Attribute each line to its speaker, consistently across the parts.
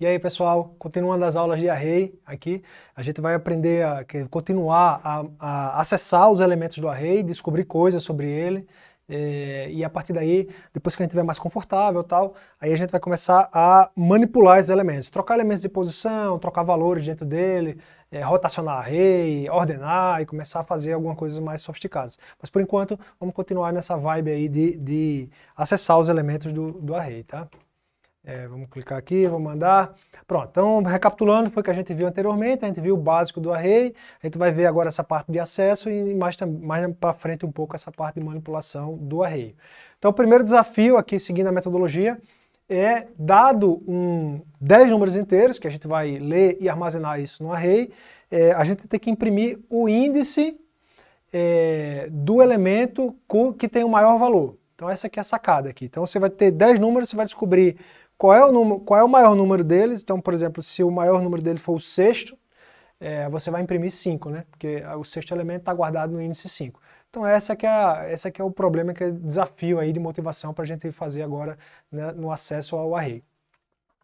Speaker 1: E aí, pessoal, continuando as aulas de array aqui, a gente vai aprender a continuar a, a acessar os elementos do array, descobrir coisas sobre ele, é, e a partir daí, depois que a gente estiver mais confortável tal, aí a gente vai começar a manipular esses elementos, trocar elementos de posição, trocar valores dentro dele, é, rotacionar array, ordenar e começar a fazer algumas coisas mais sofisticadas. Mas por enquanto, vamos continuar nessa vibe aí de, de acessar os elementos do, do array, tá? É, vamos clicar aqui, vou mandar. Pronto, então recapitulando, foi o que a gente viu anteriormente, a gente viu o básico do array, a gente vai ver agora essa parte de acesso e mais, mais para frente um pouco essa parte de manipulação do array. Então o primeiro desafio aqui, seguindo a metodologia, é dado um 10 números inteiros, que a gente vai ler e armazenar isso no array, é, a gente tem que imprimir o índice é, do elemento que tem o maior valor. Então essa aqui é a sacada aqui. Então você vai ter 10 números, você vai descobrir qual é o, número, qual é o maior número deles. Então, por exemplo, se o maior número dele for o sexto, é, você vai imprimir 5, né? Porque o sexto elemento está guardado no índice 5. Então essa que é, a, essa que é o problema, que é o desafio aí de motivação para a gente fazer agora né, no acesso ao array.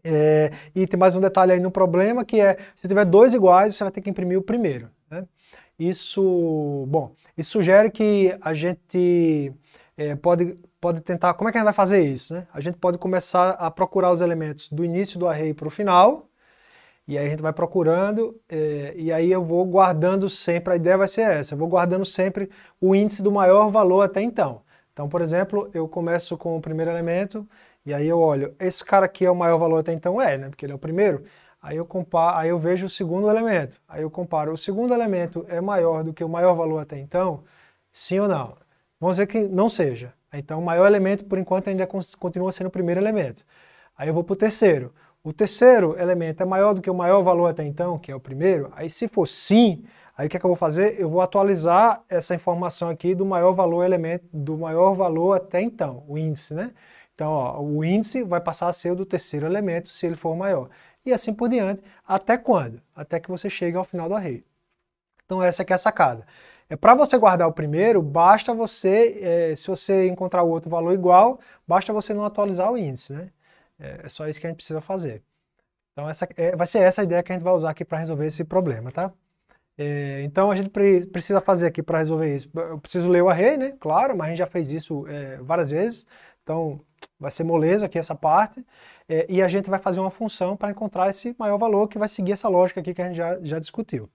Speaker 1: É, e tem mais um detalhe aí no problema que é, se tiver dois iguais, você vai ter que imprimir o primeiro. Né? Isso, bom, isso sugere que a gente é, pode, pode tentar. Como é que a gente vai fazer isso? Né? A gente pode começar a procurar os elementos do início do array para o final, e aí a gente vai procurando, é, e aí eu vou guardando sempre. A ideia vai ser essa: eu vou guardando sempre o índice do maior valor até então. Então, por exemplo, eu começo com o primeiro elemento, e aí eu olho, esse cara aqui é o maior valor até então? É, né? Porque ele é o primeiro. Aí eu, comparo, aí eu vejo o segundo elemento. Aí eu comparo, o segundo elemento é maior do que o maior valor até então? Sim ou não? Vamos dizer que não seja. Então, o maior elemento, por enquanto, ainda continua sendo o primeiro elemento. Aí eu vou para o terceiro. O terceiro elemento é maior do que o maior valor até então, que é o primeiro. Aí, se for sim, aí o que, é que eu vou fazer? Eu vou atualizar essa informação aqui do maior valor elemento, do maior valor até então, o índice, né? Então, ó, o índice vai passar a ser o do terceiro elemento, se ele for maior. E assim por diante, até quando? Até que você chegue ao final do array. Então, essa aqui é a sacada. É para você guardar o primeiro, basta você, é, se você encontrar o outro valor igual, basta você não atualizar o índice, né? É, é só isso que a gente precisa fazer. Então essa é, vai ser essa a ideia que a gente vai usar aqui para resolver esse problema, tá? É, então a gente pre precisa fazer aqui para resolver isso. Eu preciso ler o array, né? Claro, mas a gente já fez isso é, várias vezes. Então vai ser moleza aqui essa parte. É, e a gente vai fazer uma função para encontrar esse maior valor que vai seguir essa lógica aqui que a gente já, já discutiu.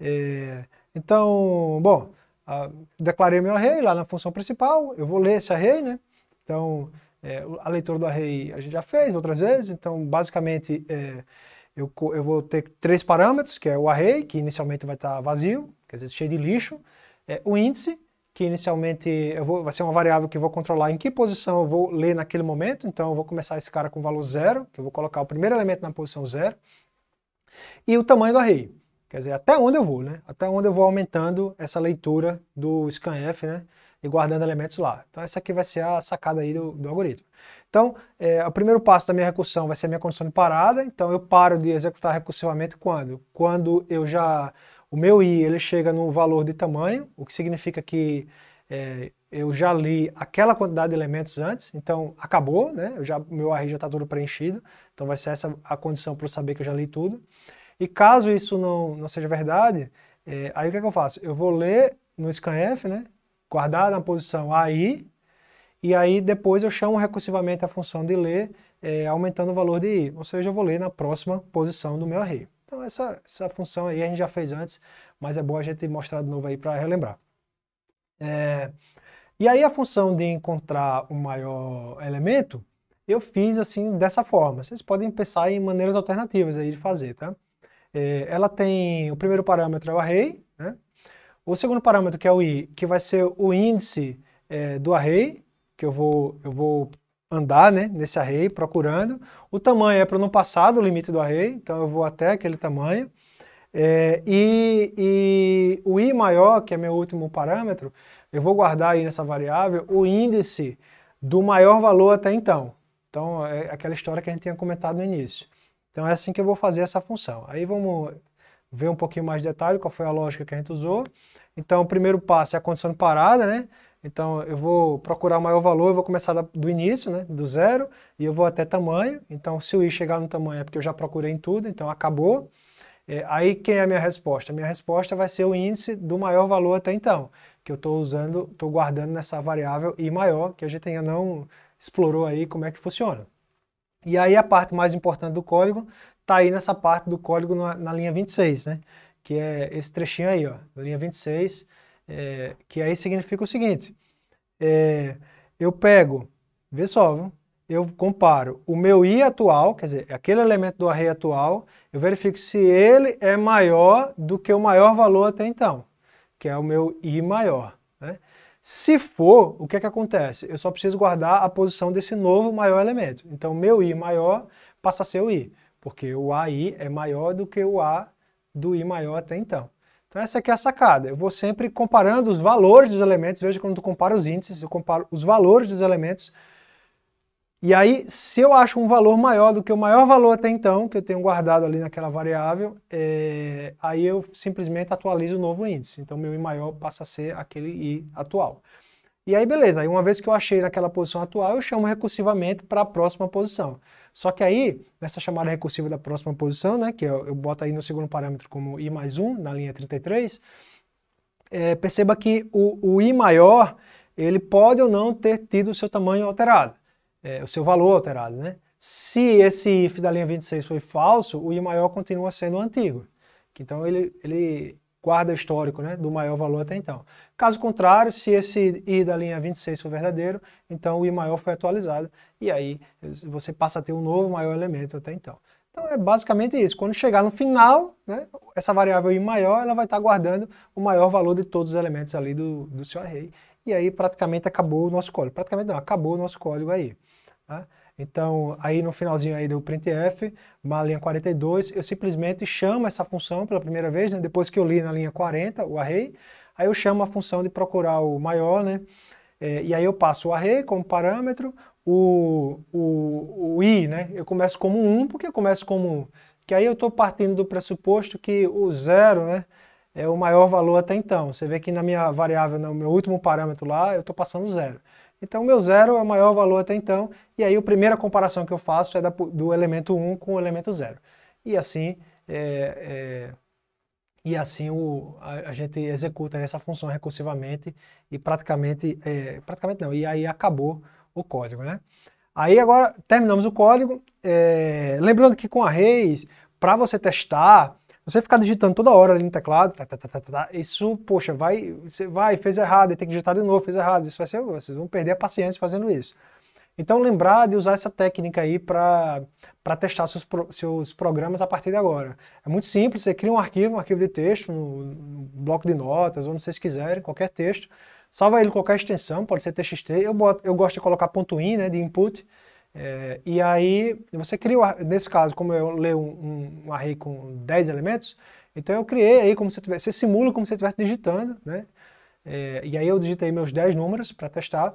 Speaker 1: É, então, bom, declarei meu array lá na função principal, eu vou ler esse array, né? Então, é, a leitura do array a gente já fez outras vezes, então, basicamente, é, eu, eu vou ter três parâmetros, que é o array, que inicialmente vai estar vazio, quer dizer, cheio de lixo, é, o índice, que inicialmente eu vou, vai ser uma variável que eu vou controlar em que posição eu vou ler naquele momento, então eu vou começar esse cara com valor zero, que eu vou colocar o primeiro elemento na posição zero, e o tamanho do array. Quer dizer, até onde eu vou, né? Até onde eu vou aumentando essa leitura do ScanF, né? E guardando elementos lá. Então essa aqui vai ser a sacada aí do, do algoritmo. Então, é, o primeiro passo da minha recursão vai ser a minha condição de parada. Então eu paro de executar recursivamente quando? Quando eu já... O meu i ele chega num valor de tamanho, o que significa que é, eu já li aquela quantidade de elementos antes, então acabou, né? Eu já, meu array já está todo preenchido, então vai ser essa a condição para eu saber que eu já li tudo. E caso isso não, não seja verdade, é, aí o que, é que eu faço? Eu vou ler no scanf, né? guardar na posição AI, e aí depois eu chamo recursivamente a função de ler, é, aumentando o valor de i, ou seja, eu vou ler na próxima posição do meu array. Então essa, essa função aí a gente já fez antes, mas é bom a gente mostrar de novo aí para relembrar. É, e aí a função de encontrar o maior elemento, eu fiz assim dessa forma. Vocês podem pensar em maneiras alternativas aí de fazer, tá? É, ela tem o primeiro parâmetro é o array, né? o segundo parâmetro que é o i, que vai ser o índice é, do array, que eu vou, eu vou andar né, nesse array procurando. O tamanho é para não passar do limite do array, então eu vou até aquele tamanho. É, e, e, o i maior, que é meu último parâmetro, eu vou guardar aí nessa variável o índice do maior valor até então. Então, é aquela história que a gente tinha comentado no início. Então é assim que eu vou fazer essa função. Aí vamos ver um pouquinho mais de detalhe qual foi a lógica que a gente usou. Então o primeiro passo é a condição de parada, né? Então eu vou procurar o maior valor, eu vou começar do início, né, do zero, e eu vou até tamanho. Então se o i chegar no tamanho é porque eu já procurei em tudo, então acabou. É, aí quem é a minha resposta? A minha resposta vai ser o índice do maior valor até então, que eu estou usando, estou guardando nessa variável i maior, que a gente ainda não explorou aí como é que funciona. E aí a parte mais importante do código está aí nessa parte do código na, na, linha 26, né? Que é esse trechinho aí, ó, na linha 26, é, que aí significa o seguinte, é, eu pego, vê só, viu? eu comparo o meu i atual, quer dizer, aquele elemento do array atual, eu verifico se ele é maior do que o maior valor até então, que é o meu i maior. Se for, o que é que acontece? Eu só preciso guardar a posição desse novo maior elemento. Então, meu i maior passa a ser o i, porque o ai é maior do que o a do i maior até então. Então, essa aqui é a sacada. Eu vou sempre comparando os valores dos elementos. Veja quando tu compara os índices, eu comparo os valores dos elementos e aí, se eu acho um valor maior do que o maior valor até então, que eu tenho guardado ali naquela variável, é, aí eu simplesmente atualizo o novo índice. Então, meu I maior passa a ser aquele I atual. E aí, beleza. Aí, uma vez que eu achei naquela posição atual, eu chamo recursivamente para a próxima posição. Só que aí, nessa chamada recursiva da próxima posição, né, que eu, é eu boto aí no segundo parâmetro como i mais 1, na linha 33, é, eh, perceba que o, o i maior, ele pode ou não ter tido o seu tamanho alterado é, o seu valor alterado, né? Se esse if da linha 26 foi falso, o i maior continua sendo o antigo. Então ele, ele guarda o histórico né, do maior valor até então. Caso contrário, se esse i da linha 26 for verdadeiro, então o i maior foi atualizado e aí você passa a ter um novo maior elemento até então. Então é basicamente isso. Quando chegar no final, né, essa variável i maior ela vai estar guardando o maior valor de todos os elementos ali do, do seu array. E aí praticamente acabou o nosso código. Praticamente não, acabou o nosso código aí. Né? Então, aí no finalzinho aí do printf, uma linha 42, eu simplesmente chamo essa função pela primeira vez, né? depois que eu li na linha 40 o array, aí eu chamo a função de procurar o maior, né? É, e aí eu passo o array como parâmetro, o, o, o i, né? Eu começo como 1, porque eu começo como 1. Que aí eu estou partindo do pressuposto que o zero, né? É o maior valor até então. Você vê que na minha variável, no meu último parâmetro lá, eu estou passando zero. Então, o meu zero é o maior valor até então, e aí a primeira comparação que eu faço é da, do elemento 1 um com o elemento zero. E assim, é, é, e assim o, a, a, gente executa essa função recursivamente e praticamente, é, praticamente não, e aí acabou o código, né? Aí agora terminamos o código, é, lembrando que com arrays, para você testar, você ficar digitando toda hora ali no teclado, tá tá tá, tá, tá, tá, isso, poxa, vai, você vai, fez errado, e tem que digitar de novo, fez errado, isso vai ser, vocês vão perder a paciência fazendo isso. Então, lembrar de usar essa técnica aí para testar seus, seus programas a partir de agora. É muito simples, você cria um arquivo, um arquivo de texto, no, bloco de notas, ou não sei se quiserem, qualquer texto, salva ele qualquer extensão, pode ser TXT, eu, boto, eu gosto de colocar ponto .in, né, de input, é, e aí, você cria, nesse caso, como eu leio um, um, array com 10 elementos, então eu criei aí como se tivesse, você simula como se estivesse digitando, né? É, e aí eu digitei meus 10 números para testar.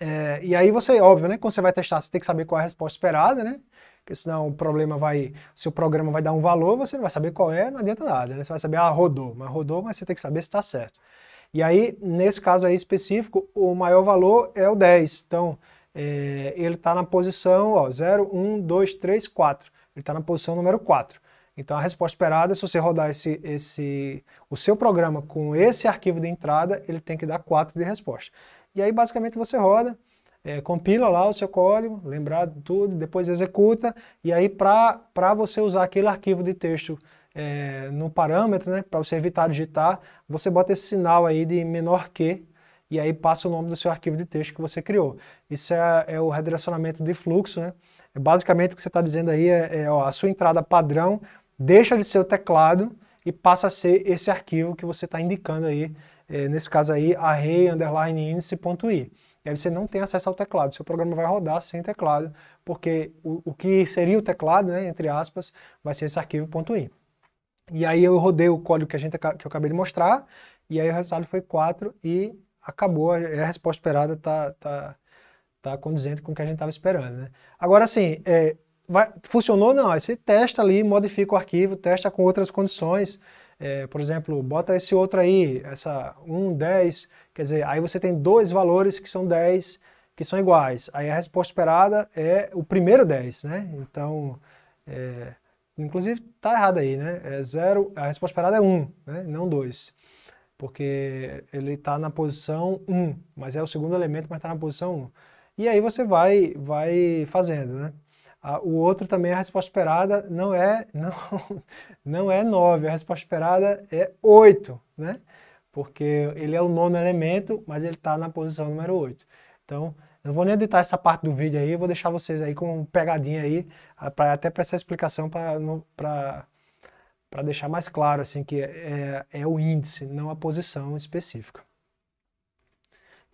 Speaker 1: É, e aí você, óbvio, né? Quando você vai testar, você tem que saber qual é a resposta esperada, né? Porque senão o problema vai, se o programa vai dar um valor, você não vai saber qual é, não adianta nada, né? Você vai saber, ah, rodou, mas rodou, mas você tem que saber se está certo. E aí, nesse caso aí específico, o maior valor é o 10. Então, é, ele está na posição ó, 0, 1, 2, 3, 4. Ele está na posição número 4. Então a resposta esperada, é se você rodar esse, esse, o seu programa com esse arquivo de entrada, ele tem que dar 4 de resposta. E aí basicamente você roda, é, compila lá o seu código, lembrar tudo, depois executa, e aí para você usar aquele arquivo de texto é, no parâmetro, né, para você evitar digitar, você bota esse sinal aí de menor que, e aí passa o nome do seu arquivo de texto que você criou. Isso é, é o redirecionamento de fluxo, né? É basicamente o que você está dizendo aí é, é ó, a sua entrada padrão deixa de ser o teclado e passa a ser esse arquivo que você está indicando aí, é, nesse caso aí, array underline índice.i. E aí você não tem acesso ao teclado, seu programa vai rodar sem teclado, porque o, o que seria o teclado, né, entre aspas, vai ser esse arquivo.i. E aí eu rodei o código que, a gente, que eu acabei de mostrar, e aí o resultado foi 4 e acabou, a, é, é a resposta esperada está tá, tá condizente com o que a gente estava esperando. Né? Agora, assim, é, vai, funcionou? Não, aí você testa ali, modifica o arquivo, testa com outras condições, é, por exemplo, bota esse outro aí, essa 1, 10, quer dizer, aí você tem dois valores que são 10, que são iguais. Aí a resposta esperada é o primeiro 10, né? Então, é, inclusive, tá errado aí, né? É zero, a resposta esperada é 1, né? não 2 porque ele está na posição 1, mas é o segundo elemento, mas está na posição 1. E aí você vai, vai fazendo, né? o outro também, a resposta esperada não é, não, não é 9, a resposta esperada é 8, né? Porque ele é o nono elemento, mas ele está na posição número 8. Então, eu não vou nem editar essa parte do vídeo aí, vou deixar vocês aí com pegadinha aí, ah, pra, até para essa explicação, para para deixar mais claro assim que é, é o índice, não a posição específica.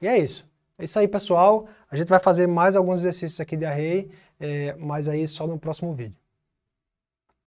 Speaker 1: E é isso. É isso aí, pessoal. A gente vai fazer mais alguns exercícios aqui de array, é, mas aí só no próximo vídeo.